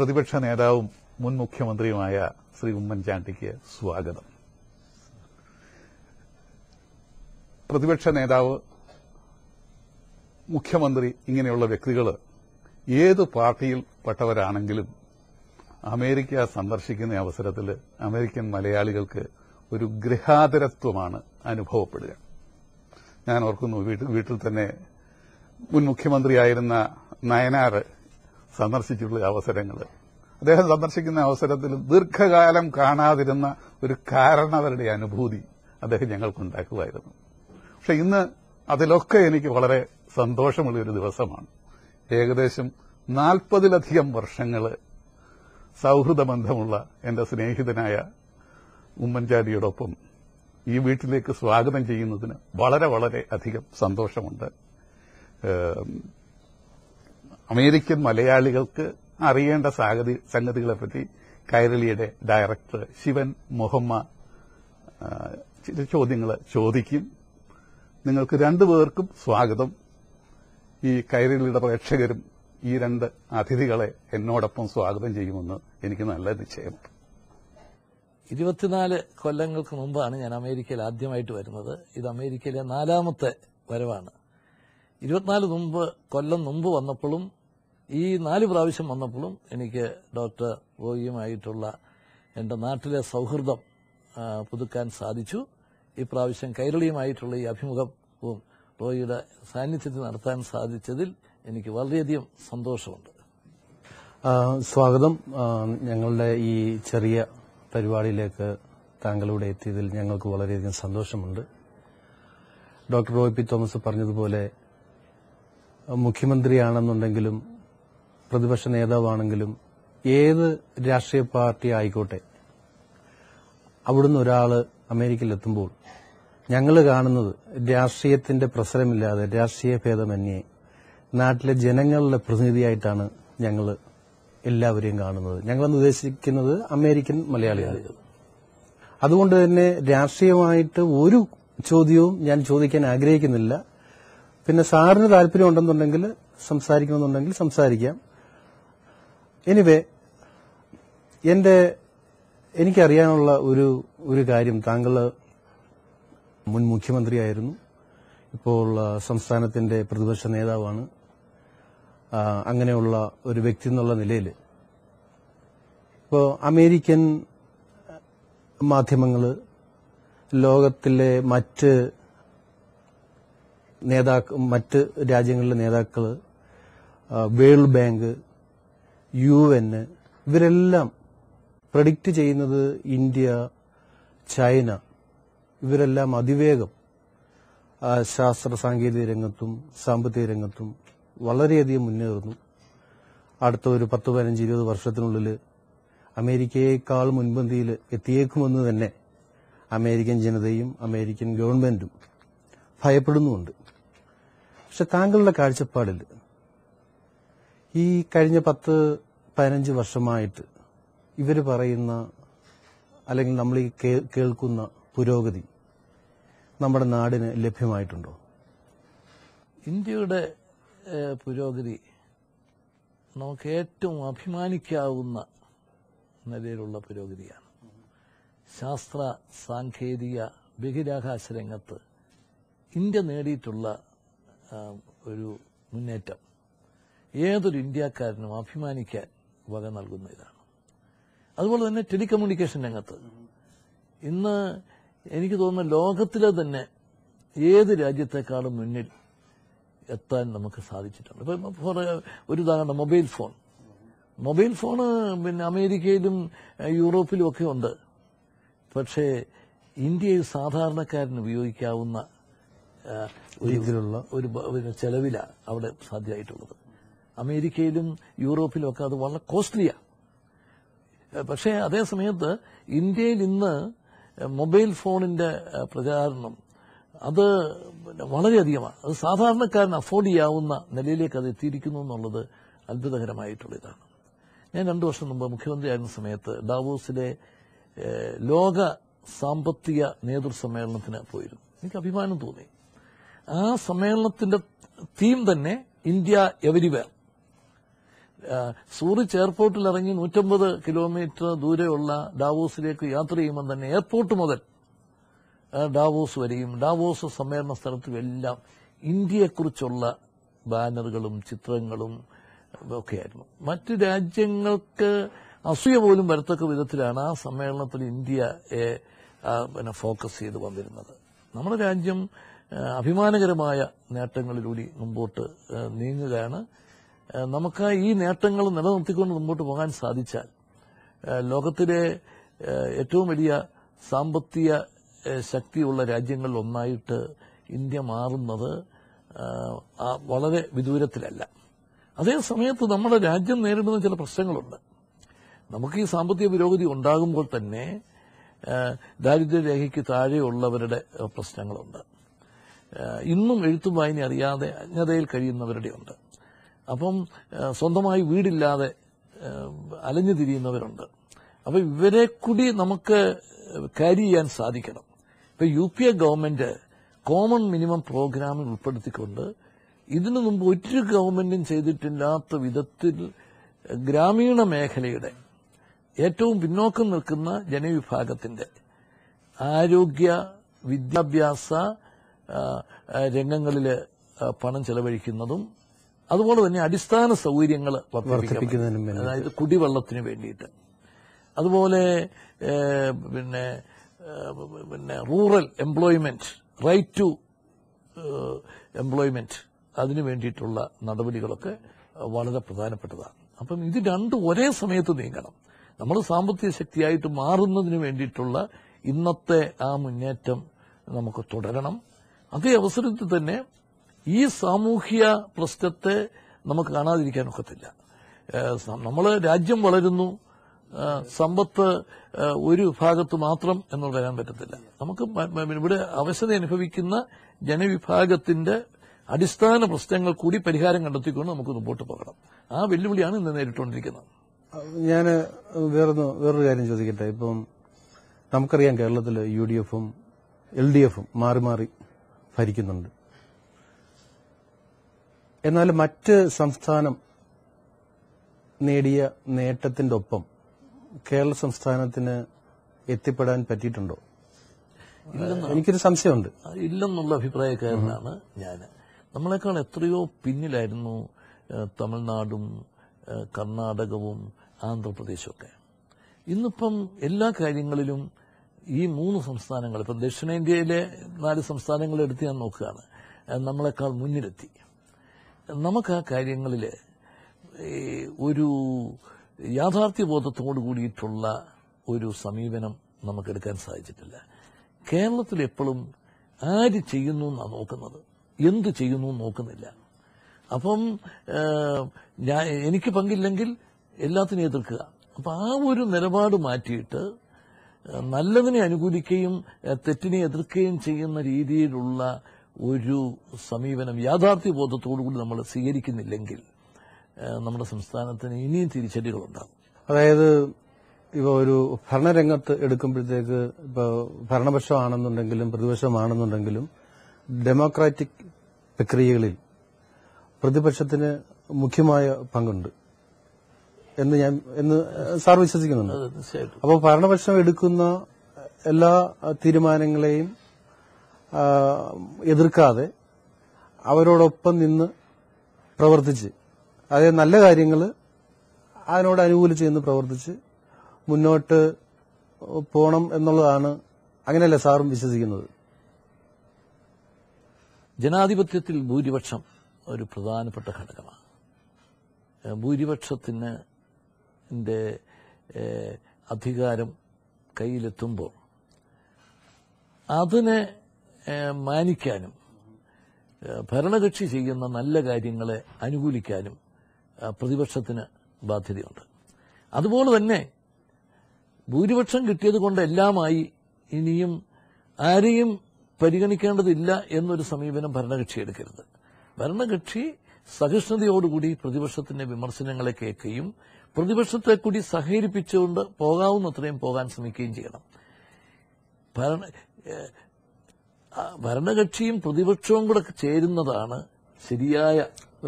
പ്രതിപക്ഷ നേതാവും മുൻ മുഖ്യമന്ത്രിയുമായ ശ്രീ ഉമ്മൻചാണ്ടിക്ക് സ്വാഗതം പ്രതിപക്ഷ നേതാവ് മുഖ്യമന്ത്രി ഇങ്ങനെയുള്ള വ്യക്തികൾ ഏത് പാർട്ടിയിൽ പെട്ടവരാണെങ്കിലും അമേരിക്ക സന്ദർശിക്കുന്ന അവസരത്തിൽ അമേരിക്കൻ മലയാളികൾക്ക് ഒരു ഗൃഹാതരത്വമാണ് അനുഭവപ്പെടുക ഞാൻ ഓർക്കുന്നു വീട്ടിൽ തന്നെ മുൻ മുഖ്യമന്ത്രിയായിരുന്ന നയനാർ സന്ദർശിച്ചിട്ടുള്ള അവസരങ്ങൾ അദ്ദേഹം സന്ദർശിക്കുന്ന അവസരത്തിൽ ദീർഘകാലം കാണാതിരുന്ന ഒരു കാരണവരുടെ അനുഭൂതി അദ്ദേഹം ഞങ്ങൾക്കുണ്ടാക്കുമായിരുന്നു പക്ഷെ ഇന്ന് അതിലൊക്കെ എനിക്ക് വളരെ സന്തോഷമുള്ള ഒരു ദിവസമാണ് ഏകദേശം നാൽപ്പതിലധികം വർഷങ്ങൾ സൗഹൃദ ബന്ധമുള്ള എന്റെ സ്നേഹിതനായ ഉമ്മൻചാണ്ടിയോടൊപ്പം ഈ വീട്ടിലേക്ക് സ്വാഗതം ചെയ്യുന്നതിന് വളരെ വളരെ അധികം സന്തോഷമുണ്ട് അമേരിക്കൻ മലയാളികൾക്ക് അറിയേണ്ട സാഗതി സംഗതികളെപ്പറ്റി കൈരളിയുടെ ഡയറക്ടർ ശിവൻ മുഹമ്മ ചില ചോദ്യങ്ങൾ ചോദിക്കും നിങ്ങൾക്ക് രണ്ടുപേർക്കും സ്വാഗതം ഈ കൈരളിയുടെ പ്രേക്ഷകരും ഈ രണ്ട് അതിഥികളെ എന്നോടൊപ്പം സ്വാഗതം ചെയ്യുമെന്ന് എനിക്ക് നല്ല നിശ്ചയം ഇരുപത്തിനാല് കൊല്ലങ്ങൾക്ക് മുമ്പാണ് ഞാൻ അമേരിക്കയിൽ ആദ്യമായിട്ട് വരുന്നത് ഇത് അമേരിക്കയിലെ നാലാമത്തെ വരവാണ് ഇരുപത്തിനാല് മുമ്പ് കൊല്ലം മുമ്പ് വന്നപ്പോഴും ഈ നാല് പ്രാവശ്യം വന്നപ്പോഴും എനിക്ക് ഡോക്ടർ ഗോയിയുമായിട്ടുള്ള എൻ്റെ നാട്ടിലെ സൗഹൃദം പുതുക്കാൻ സാധിച്ചു ഈ പ്രാവശ്യം കൈരളിയുമായിട്ടുള്ള ഈ അഭിമുഖവും റോയിയുടെ സാന്നിധ്യത്തിൽ നടത്താൻ സാധിച്ചതിൽ എനിക്ക് വളരെയധികം സന്തോഷമുണ്ട് സ്വാഗതം ഞങ്ങളുടെ ഈ ചെറിയ പരിപാടിയിലേക്ക് താങ്കളുടെ എത്തിയതിൽ ഞങ്ങൾക്ക് വളരെയധികം സന്തോഷമുണ്ട് ഡോക്ടർ റോയ് പി തോമസ് പറഞ്ഞതുപോലെ മുഖ്യമന്ത്രിയാണെന്നുണ്ടെങ്കിലും പ്രതിപക്ഷ നേതാവാണെങ്കിലും ഏത് രാഷ്ട്രീയ പാർട്ടി ആയിക്കോട്ടെ അവിടുന്ന് ഒരാൾ അമേരിക്കയിലെത്തുമ്പോൾ ഞങ്ങൾ കാണുന്നത് രാഷ്ട്രീയത്തിന്റെ പ്രസരമില്ലാതെ രാഷ്ട്രീയ ഭേദമന്യേ നാട്ടിലെ ജനങ്ങളുടെ പ്രതിനിധിയായിട്ടാണ് ഞങ്ങൾ എല്ലാവരെയും കാണുന്നത് ഞങ്ങളെന്ന് ഉദ്ദേശിക്കുന്നത് അമേരിക്കൻ മലയാളികൾ അതുകൊണ്ട് തന്നെ രാഷ്ട്രീയമായിട്ട് ഒരു ചോദ്യവും ഞാൻ ചോദിക്കാൻ ആഗ്രഹിക്കുന്നില്ല പിന്നെ സാറിന് താല്പര്യം ഉണ്ടെന്നുണ്ടെങ്കിൽ സംസാരിക്കണമെന്നുണ്ടെങ്കിൽ സംസാരിക്കാം എനിവേ എൻ്റെ എനിക്കറിയാനുള്ള ഒരു ഒരു കാര്യം താങ്കൾ മുൻ മുഖ്യമന്ത്രിയായിരുന്നു ഇപ്പോൾ സംസ്ഥാനത്തിന്റെ പ്രതിപക്ഷ നേതാവാണ് അങ്ങനെയുള്ള ഒരു വ്യക്തി എന്നുള്ള നിലയിൽ ഇപ്പോൾ അമേരിക്കൻ മാധ്യമങ്ങൾ ലോകത്തിലെ മറ്റ് നേതാക്കൾ മറ്റ് രാജ്യങ്ങളിലെ നേതാക്കൾ വേൾഡ് ബാങ്ക് യു എൻ ഇവരെല്ലാം പ്രഡിക്റ്റ് ചെയ്യുന്നത് ഇന്ത്യ ചൈന ഇവരെല്ലാം അതിവേഗം ശാസ്ത്ര സാങ്കേതിക രംഗത്തും സാമ്പത്തിക രംഗത്തും വളരെയധികം മുന്നേറുന്നു അടുത്ത ഒരു പത്ത് പതിനഞ്ച് ഇരുപത് വർഷത്തിനുള്ളിൽ അമേരിക്കയേക്കാൾ മുൻപന്തിയിൽ എത്തിയേക്കുമെന്ന് തന്നെ അമേരിക്കൻ ജനതയും അമേരിക്കൻ ഗവൺമെന്റും ഭയപ്പെടുന്നുമുണ്ട് പക്ഷെ താങ്കളുടെ കാഴ്ചപ്പാടിൽ ഈ കഴിഞ്ഞ പത്ത് പതിനഞ്ച് വർഷമായിട്ട് ഇവർ പറയുന്ന അല്ലെങ്കിൽ നമ്മൾ ഈ കേൾക്കുന്ന പുരോഗതി നമ്മുടെ നാടിന് ലഭ്യമായിട്ടുണ്ടോ ഇന്ത്യയുടെ പുരോഗതി നമുക്ക് ഏറ്റവും അഭിമാനിക്കാവുന്ന നിലയിലുള്ള പുരോഗതിയാണ് ശാസ്ത്ര സാങ്കേതിക ബഹിരാകാശ രംഗത്ത് ഇന്ത്യ നേടിയിട്ടുള്ള ഒരു മുന്നേറ്റം ഏതൊരു ഇന്ത്യക്കാരനും അഭിമാനിക്കാൻ വക നൽകുന്ന ഇതാണ് അതുപോലെ തന്നെ ടെലികമ്മ്യൂണിക്കേഷൻ രംഗത്ത് ഇന്ന് എനിക്ക് തോന്നുന്ന ലോകത്തിലെ തന്നെ ഏത് രാജ്യത്തെക്കാളും മുന്നിൽ എത്താൻ നമുക്ക് സാധിച്ചിട്ടുണ്ട് ഇപ്പം ഫോർ ഒരു ഉദാഹരണം മൊബൈൽ ഫോൺ മൊബൈൽ ഫോണ് പിന്നെ അമേരിക്കയിലും യൂറോപ്പിലും ഒക്കെ ഉണ്ട് പക്ഷേ ഇന്ത്യയിൽ സാധാരണക്കാരന് ഉപയോഗിക്കാവുന്ന ഒരു ചെലവില അവിടെ സാധ്യമായിട്ടുള്ളത് അമേരിക്കയിലും യൂറോപ്പിലും ഒക്കെ അത് വളരെ കോസ്റ്റ്ലിയാണ് പക്ഷേ അതേ സമയത്ത് ഇന്ത്യയിൽ ഇന്ന് മൊബൈൽ ഫോണിന്റെ പ്രചാരണം അത് വളരെയധികമാണ് അത് സാധാരണക്കാരൻ അഫോർഡ് ചെയ്യാവുന്ന നിലയിലേക്ക് അത് എത്തിയിരിക്കുന്നു എന്നുള്ളത് അത്ഭുതകരമായിട്ടുള്ള ഇതാണ് ഞാൻ രണ്ടു വർഷം മുമ്പ് മുഖ്യമന്ത്രിയായിരുന്ന സമയത്ത് ഡാവോസിലെ ലോക സാമ്പത്തിക നേതൃസമ്മേളനത്തിന് പോയിരുന്നു എനിക്ക് അഭിമാനം തോന്നി ആ സമ്മേളനത്തിന്റെ തീം തന്നെ ഇന്ത്യ എവരിവേർ സൂറി എയർപോർട്ടിൽ ഇറങ്ങി നൂറ്റമ്പത് കിലോമീറ്റർ ദൂരെയുള്ള ഡാവോസിലേക്ക് യാത്ര ചെയ്യുമ്പോൾ തന്നെ എയർപോർട്ട് മുതൽ ഡാവോസ് വരെയും ഡാവോസ് സമ്മേളന എല്ലാം ഇന്ത്യയെക്കുറിച്ചുള്ള ബാനറുകളും ചിത്രങ്ങളും ഒക്കെയായിരുന്നു മറ്റ് രാജ്യങ്ങൾക്ക് അസൂയ പോലും വരത്തക്ക വിധത്തിലാണ് ആ സമ്മേളനത്തിൽ ഇന്ത്യയെ പിന്നെ ഫോക്കസ് ചെയ്ത് വന്നിരുന്നത് നമ്മുടെ രാജ്യം അഭിമാനകരമായ നേട്ടങ്ങളിലൂടെ മുമ്പോട്ട് നീങ്ങുകയാണ് നമുക്ക് ഈ നേട്ടങ്ങൾ നിലനിർത്തിക്കൊണ്ട് മുമ്പോട്ട് പോകാൻ സാധിച്ചാൽ ലോകത്തിലെ ഏറ്റവും വലിയ സാമ്പത്തിക ശക്തിയുള്ള രാജ്യങ്ങളിൽ ഒന്നായിട്ട് ഇന്ത്യ മാറുന്നത് വളരെ വിദൂരത്തിലല്ല അതേ സമയത്ത് നമ്മുടെ രാജ്യം നേരിടുന്ന ചില പ്രശ്നങ്ങളുണ്ട് നമുക്ക് ഈ സാമ്പത്തിക പുരോഗതി ഉണ്ടാകുമ്പോൾ തന്നെ ദാരിദ്ര്യരേഖയ്ക്ക് താഴെയുള്ളവരുടെ പ്രശ്നങ്ങളുണ്ട് ഇന്നും എഴുത്തും വായന അറിയാതെ അജ്ഞതയിൽ കഴിയുന്നവരുടെയുണ്ട് അപ്പം സ്വന്തമായി വീടില്ലാതെ അലഞ്ഞു തിരിയുന്നവരുണ്ട് അപ്പോൾ ഇവരെ കൂടി നമുക്ക് കാരി ചെയ്യാൻ സാധിക്കണം ഇപ്പോൾ U P A government common minimum പ്രോഗ്രാമിൽ ഉൾപ്പെടുത്തിക്കൊണ്ട് ഇതിനു മുമ്പ് ഒരു ഗവൺമെന്റും ചെയ്തിട്ടില്ലാത്ത വിധത്തിൽ ഗ്രാമീണ മേഖലയുടെ ഏറ്റവും പിന്നോക്കം നിൽക്കുന്ന ജനവിഭാഗത്തിന്റെ ആരോഗ്യ വിദ്യാഭ്യാസ രംഗങ്ങളിൽ പണം ചെലവഴിക്കുന്നതും അതുപോലെ തന്നെ അടിസ്ഥാന സൗകര്യങ്ങൾ അതായത് കുടിവെള്ളത്തിന് വേണ്ടിയിട്ട് അതുപോലെ പിന്നെ പിന്നെ rural employment right to employment അതിനു വേണ്ടിയിട്ടുള്ള നടപടികളൊക്കെ വളരെ പ്രധാനപ്പെട്ടതാണ് അപ്പം ഇത് രണ്ടും ഒരേ സമയത്ത് നീങ്ങണം നമ്മൾ സാമ്പത്തിക ശക്തിയായിട്ട് മാറുന്നതിന് വേണ്ടിയിട്ടുള്ള ഇന്നത്തെ ആ മുന്നേറ്റം നമുക്ക് തുടരണം അതേ അവസരത്തിൽ തന്നെ ഈ സാമൂഹ്യ പ്രശ്നത്തെ നമുക്ക് കാണാതിരിക്കാൻ ഒക്കത്തില്ല നമ്മൾ രാജ്യം വളരുന്നു സമ്പത്ത് ഒരു ഭാഗത്ത് മാത്രം എന്നുള്ള വരാൻ പറ്റത്തില്ല നമുക്ക് ഇവിടെ അവശത അനുഭവിക്കുന്ന ജനവിഭാഗത്തിന്റെ അടിസ്ഥാന പ്രശ്നങ്ങൾ കൂടി പരിഹാരം കണ്ടെത്തിക്കൊണ്ട് നമുക്ക് മുമ്പോട്ട് പോകണം ആ വെല്ലുവിളിയാണ് ഇന്ന് നേരിട്ടുകൊണ്ടിരിക്കുന്നത് ഞാൻ വേറൊന്ന് വേറൊരു കാര്യം ചോദിക്കട്ടെ ഇപ്പം നമുക്കറിയാം കേരളത്തിൽ യു ഡി എഫും എൽ ഡി എഫും മാറി മാറി ഭരിക്കുന്നുണ്ട് എന്നാൽ മറ്റ് സംസ്ഥാനം നേടിയ നേട്ടത്തിന്റെ ഒപ്പം കേരള സംസ്ഥാനത്തിന് എത്തിപ്പെടാൻ പറ്റിയിട്ടുണ്ടോ എനിക്കൊരു സംശയമുണ്ട് ഇല്ലെന്നുള്ള അഭിപ്രായക്കാരനാണ് ഞാൻ നമ്മളെക്കാൾ എത്രയോ പിന്നിലായിരുന്നു തമിഴ്നാടും കർണാടകവും ആന്ധ്രാപ്രദേശുമൊക്കെ ഇന്നിപ്പം എല്ലാ കാര്യങ്ങളിലും ഈ മൂന്ന് സംസ്ഥാനങ്ങൾ ഇപ്പം ദക്ഷിണേന്ത്യയിലെ നാല് സംസ്ഥാനങ്ങൾ എടുത്ത് ഞാൻ നോക്കുകയാണ് നമ്മളെക്കാൾ മുന്നിലെത്തി നമുക്ക് ആ കാര്യങ്ങളിൽ ഒരു യാഥാർത്ഥ്യബോധത്തോട് കൂടിയിട്ടുള്ള ഒരു സമീപനം നമുക്കെടുക്കാൻ സാധിച്ചിട്ടില്ല കേരളത്തിൽ എപ്പോഴും ആര് ചെയ്യുന്നു എന്നാണ് നോക്കുന്നത് എന്ത് ചെയ്യുന്നു നോക്കുന്നില്ല അപ്പം ഞാൻ എനിക്ക് പങ്കില്ലെങ്കിൽ എല്ലാത്തിനും എതിർക്കുക അപ്പം ആ ഒരു നിലപാട് മാറ്റിയിട്ട് നല്ലതിനെ അനുകൂലിക്കുകയും തെറ്റിനെ എതിർക്കുകയും ചെയ്യുന്ന രീതിയിലുള്ള ഒരു സമീപനം യാഥാർത്ഥ്യ ബോധത്തോടുകൂടി നമ്മൾ സ്വീകരിക്കുന്നില്ലെങ്കിൽ നമ്മുടെ സംസ്ഥാനത്തിന് ഇനിയും തിരിച്ചടികളുണ്ടാകും അതായത് ഇപ്പോൾ ഒരു ഭരണരംഗത്ത് എടുക്കുമ്പോഴത്തേക്ക് ഇപ്പോൾ ഭരണപക്ഷമാണെന്നുണ്ടെങ്കിലും പ്രതിപക്ഷമാണെന്നുണ്ടെങ്കിലും ഡെമോക്രാറ്റിക് പ്രക്രിയകളിൽ പ്രതിപക്ഷത്തിന് മുഖ്യമായ പങ്കുണ്ട് എന്ന് ഞാൻ എന്ന് സാർ വിശ്വസിക്കുന്നുണ്ട് അപ്പോൾ ഭരണപക്ഷം എടുക്കുന്ന എല്ലാ തീരുമാനങ്ങളെയും എതിർക്കാതെ അവരോടൊപ്പം നിന്ന് പ്രവർത്തിച്ച് അതായത് നല്ല കാര്യങ്ങൾ അതിനോട് അനുകൂലിച്ച് നിന്ന് പ്രവർത്തിച്ച് മുന്നോട്ട് പോകണം എന്നുള്ളതാണ് അങ്ങനെയല്ല സാറും വിശ്വസിക്കുന്നത് ജനാധിപത്യത്തിൽ ഭൂരിപക്ഷം ഒരു പ്രധാനപ്പെട്ട ഘടകമാണ് ഭൂരിപക്ഷത്തിന് അധികാരം കയ്യിലെത്തുമ്പോൾ അതിനെ മാനിക്കാനും ഭരണകക്ഷി ചെയ്യുന്ന നല്ല കാര്യങ്ങളെ അനുകൂലിക്കാനും പ്രതിപക്ഷത്തിന് ബാധ്യതയുണ്ട് അതുപോലെ തന്നെ ഭൂരിപക്ഷം കിട്ടിയത് കൊണ്ട് എല്ലാമായി ഇനിയും ആരെയും പരിഗണിക്കേണ്ടതില്ല എന്നൊരു സമീപനം ഭരണകക്ഷി എടുക്കരുത് ഭരണകക്ഷി സഹിഷ്ണുതയോടുകൂടി പ്രതിപക്ഷത്തിന്റെ വിമർശനങ്ങളെ കേൾക്കുകയും പ്രതിപക്ഷത്തെ കൂടി സഹകരിപ്പിച്ചുകൊണ്ട് പോകാവുന്നത്രയും പോകാൻ ശ്രമിക്കുകയും ചെയ്യണം ഭരണ ഭരണകക്ഷിയും പ്രതിപക്ഷവും കൂടെ ചേരുന്നതാണ് ശരിയായ